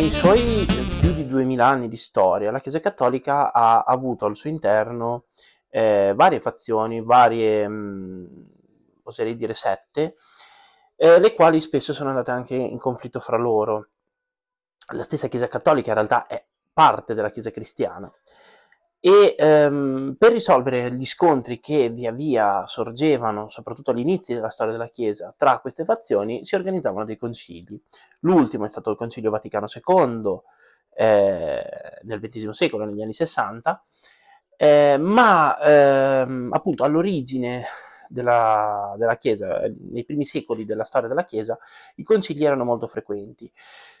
nei suoi più di 2000 anni di storia, la Chiesa Cattolica ha avuto al suo interno eh, varie fazioni, varie, mh, mm, oserei dire sette, eh, le quali spesso sono andate anche in conflitto fra loro. La stessa Chiesa Cattolica in realtà è parte della Chiesa Cristiana e ehm, per risolvere gli scontri che via via sorgevano, soprattutto all'inizio della storia della Chiesa, tra queste fazioni si organizzavano dei concili. L'ultimo è stato il Concilio Vaticano II eh, nel XX secolo, negli anni 60, eh, ma ehm, appunto all'origine della, della Chiesa, eh, nei primi secoli della storia della Chiesa, i concili erano molto frequenti.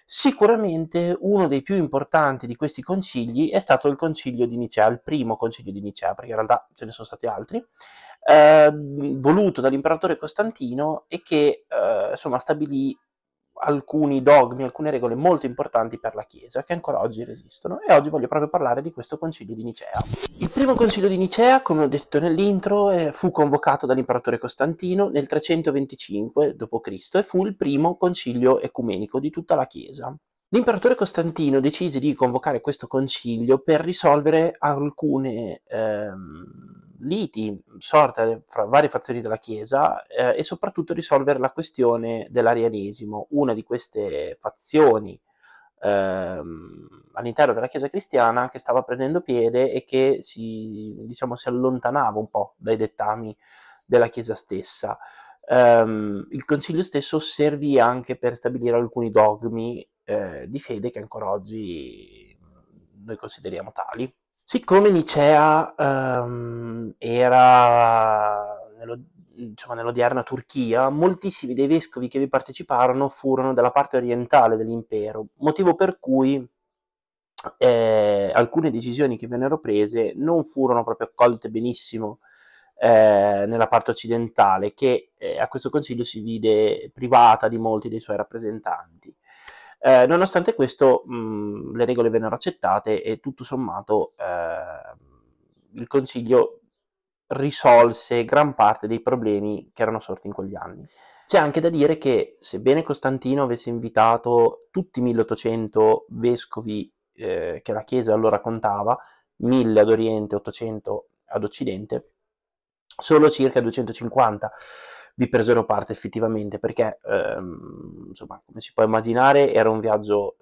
Sicuramente uno dei più importanti di questi concili è stato il concilio di Nicea, il primo concilio di Nicea, perché in realtà ce ne sono stati altri, eh, voluto dall'imperatore Costantino e che eh, insomma, stabilì alcuni dogmi, alcune regole molto importanti per la Chiesa che ancora oggi resistono e oggi voglio proprio parlare di questo concilio di Nicea. Il primo concilio di Nicea, come ho detto nell'intro, eh, fu convocato dall'imperatore Costantino nel 325 d.C. e fu il primo concilio ecumenico di tutta la Chiesa. L'imperatore Costantino decise di convocare questo concilio per risolvere alcune ehm, liti sorte fra varie fazioni della Chiesa eh, e soprattutto risolvere la questione dell'arianesimo. Una di queste fazioni ehm, all'interno della Chiesa cristiana che stava prendendo piede e che si, diciamo, si allontanava un po' dai dettami della Chiesa stessa. Um, il Concilio stesso servì anche per stabilire alcuni dogmi eh, di fede che ancora oggi noi consideriamo tali Siccome Nicea ehm, era nello, insomma, nell'odierna Turchia, moltissimi dei vescovi che vi parteciparono furono della parte orientale dell'impero, motivo per cui eh, alcune decisioni che vennero prese non furono proprio accolte benissimo eh, nella parte occidentale, che eh, a questo consiglio si vide privata di molti dei suoi rappresentanti. Eh, nonostante questo, mh, mm, le regole vennero accettate e tutto sommato eh, il Consiglio risolse gran parte dei problemi che erano sorti in quegli anni. C'è anche da dire che, sebbene Costantino avesse invitato tutti i 1800 vescovi eh, che la Chiesa allora contava, 1000 ad Oriente, 800 ad Occidente, solo circa 250 vi presero parte effettivamente, perché ehm, insomma, come si può immaginare, era un viaggio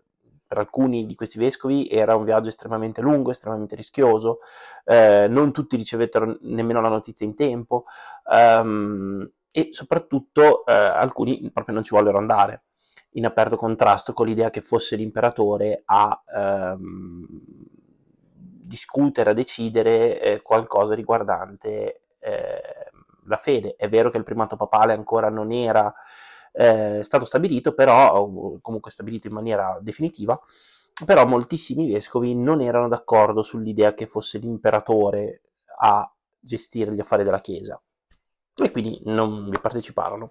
per alcuni di questi vescovi era un viaggio estremamente lungo, estremamente rischioso, eh, non tutti ricevettero nemmeno la notizia in tempo ehm, e soprattutto eh, alcuni proprio non ci vollero andare, in aperto contrasto con l'idea che fosse l'imperatore a ehm, discutere, a decidere eh, qualcosa riguardante eh, la fede. È vero che il primato papale ancora non era eh, stato stabilito, però comunque stabilito in maniera definitiva, però moltissimi vescovi non erano d'accordo sull'idea che fosse l'imperatore a gestire gli affari della Chiesa e quindi non vi parteciparono.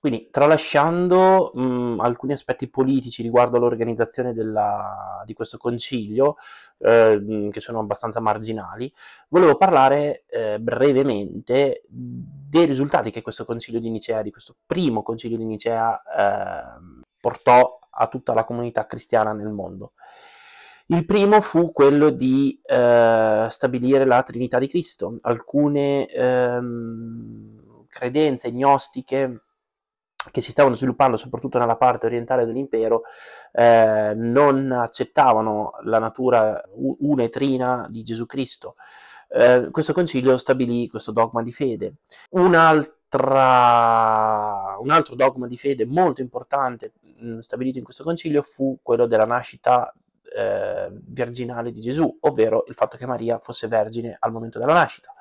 Quindi, tralasciando mh, alcuni aspetti politici riguardo all'organizzazione della, di questo concilio, eh, che sono abbastanza marginali, volevo parlare eh, brevemente dei risultati che questo concilio di Nicea, di questo primo concilio di Nicea, eh, portò a tutta la comunità cristiana nel mondo. Il primo fu quello di eh, stabilire la Trinità di Cristo. Alcune ehm, credenze gnostiche che si stavano sviluppando soprattutto nella parte orientale dell'impero, eh, non accettavano la natura una e trina di Gesù Cristo. Eh, questo concilio stabilì questo dogma di fede. Un un altro dogma di fede molto importante mh, mm, stabilito in questo concilio fu quello della nascita eh, virginale di Gesù, ovvero il fatto che Maria fosse vergine al momento della nascita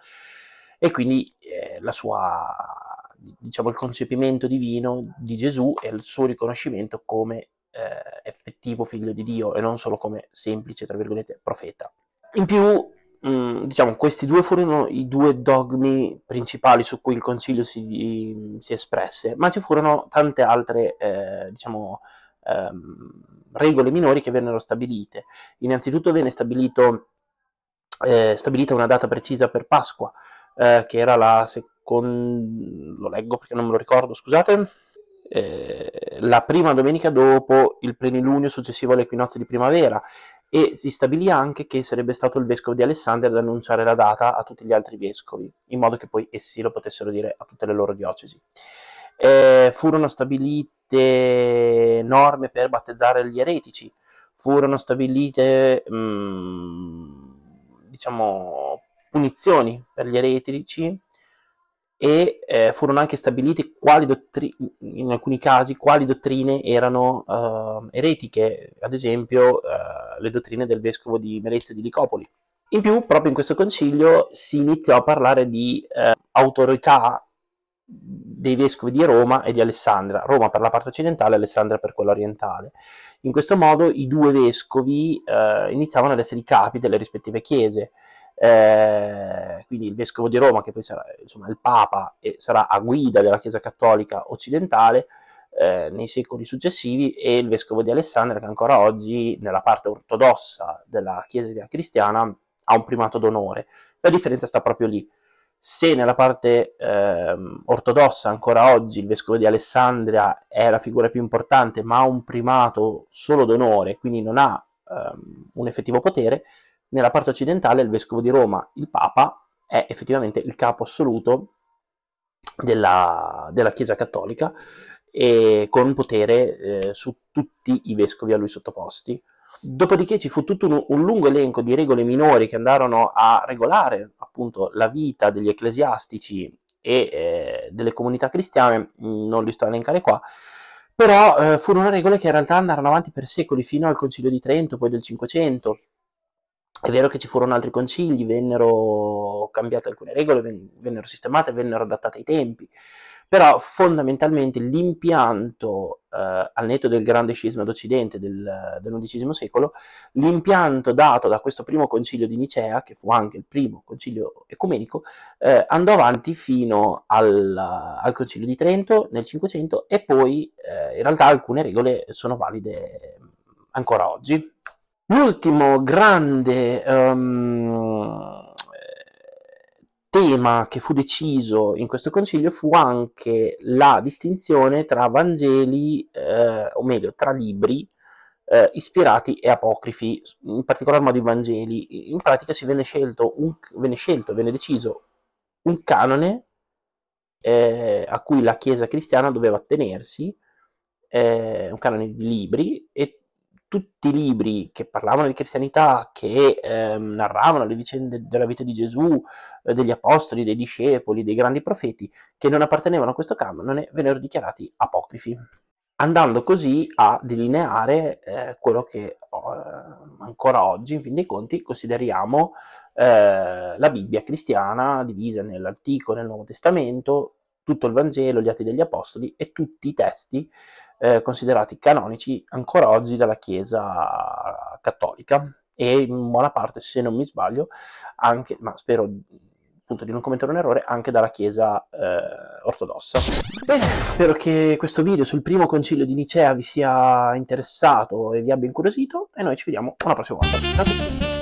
e quindi eh, la sua diciamo, il concepimento divino di Gesù e il suo riconoscimento come eh, effettivo figlio di Dio e non solo come semplice, tra virgolette, profeta. In più, mh, mm, diciamo, questi due furono i due dogmi principali su cui il concilio si, mm, si espresse, ma ci furono tante altre, eh, diciamo, ehm, regole minori che vennero stabilite. Innanzitutto venne stabilito, eh, stabilita una data precisa per Pasqua, eh, che era la seconda con... lo leggo perché non me lo ricordo, scusate, eh, la prima domenica dopo il plenilunio successivo all'equinozio di primavera e si stabilì anche che sarebbe stato il vescovo di Alessandria ad annunciare la data a tutti gli altri vescovi, in modo che poi essi lo potessero dire a tutte le loro diocesi. Eh, furono stabilite norme per battezzare gli eretici, furono stabilite mh, mm, diciamo punizioni per gli eretici e eh, furono anche stabilite quali dottri- in alcuni casi quali dottrine erano uh, eretiche, ad esempio uh, le dottrine del vescovo di Melezia di Licopoli. In più, proprio in questo concilio si iniziò a parlare di uh, autorità dei vescovi di Roma e di Alessandria, Roma per la parte occidentale e Alessandria per quella orientale. In questo modo i due vescovi eh, iniziavano ad essere i capi delle rispettive chiese eh, quindi il vescovo di Roma, che poi sarà insomma, il Papa e sarà a guida della Chiesa Cattolica occidentale eh, nei secoli successivi, e il vescovo di Alessandria, che ancora oggi nella parte ortodossa della Chiesa cristiana ha un primato d'onore. La differenza sta proprio lì. Se nella parte eh, ortodossa ancora oggi il vescovo di Alessandria è la figura più importante, ma ha un primato solo d'onore, quindi non ha ehm, un effettivo potere, nella parte occidentale il vescovo di Roma, il Papa, è effettivamente il capo assoluto della, della Chiesa Cattolica e con potere eh, su tutti i vescovi a lui sottoposti. Dopodiché ci fu tutto un, un, lungo elenco di regole minori che andarono a regolare appunto la vita degli ecclesiastici e eh, delle comunità cristiane, mm, non li sto a elencare qua, però eh, furono regole che in realtà andarono avanti per secoli fino al Concilio di Trento, poi del Cinquecento, è vero che ci furono altri concili, vennero cambiate alcune regole, vennero sistemate, vennero adattate ai tempi, però fondamentalmente l'impianto, eh, al netto del grande scisma d'Occidente del, dell'undicesimo secolo, l'impianto dato da questo primo concilio di Nicea, che fu anche il primo concilio ecumenico, eh, andò avanti fino al, al, concilio di Trento nel 500 e poi eh, in realtà alcune regole sono valide eh, ancora oggi, L'ultimo grande um, tema che fu deciso in questo concilio fu anche la distinzione tra Vangeli, eh, o meglio, tra libri eh, ispirati e apocrifi, in particolar modo i Vangeli. In pratica si venne scelto, un, venne, scelto venne deciso un canone eh, a cui la Chiesa cristiana doveva attenersi, eh, un canone di libri, e tutti i libri che parlavano di cristianità, che eh, narravano le vicende della vita di Gesù, eh, degli apostoli, dei discepoli, dei grandi profeti, che non appartenevano a questo canone, vennero dichiarati apocrifi, andando così a delineare eh, quello che oh, eh, ancora oggi, in fin dei conti, consideriamo eh, la Bibbia cristiana divisa nell'Antico e nel Nuovo Testamento, tutto il Vangelo, gli Atti degli Apostoli e tutti i testi eh, considerati canonici ancora oggi dalla Chiesa cattolica e in buona parte, se non mi sbaglio, anche, ma spero appunto di non commettere un errore anche dalla Chiesa eh, ortodossa. Bene, spero che questo video sul primo concilio di Nicea vi sia interessato e vi abbia incuriosito e noi ci vediamo una prossima volta. Ciao a tutti!